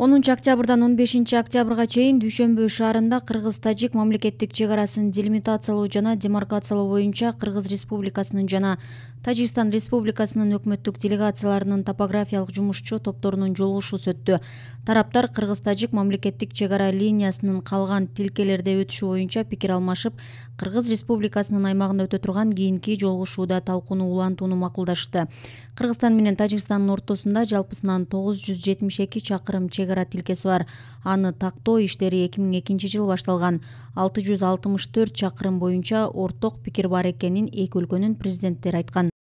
онунчу октябрдан он бешинчи октябрга чейин дүйшөмбү шаарында кыргыз тажик мамлекеттик чек арасын делимитациялоо жана демаркациялоо боюнча кыргыз республикасынын жана тажикстан республикасынын өкмөттүк делегацияларынын топографиялык жумушчу топторунун жолугушуусу өттү тараптар кыргыз тажик мамлекеттик чек ара линиясынын калган тилкелерде өтүшү боюнча пикир алмашып кыргыз республикасынын аймагында өтө турган кийинки жолугушууда талкууну улантууну макулдашты кыргызстан менен тажикстандын ортосунда жалпысынан тогуз жүз жетимиш эки чакырым чек чек ара тилкеси бар аны тактоо иштери эки миң экинчи жылы башталган алты жүз алтымыш төрт чакырым боюнча орток пикир бар экенин эки өлкөнүн президенттери айткан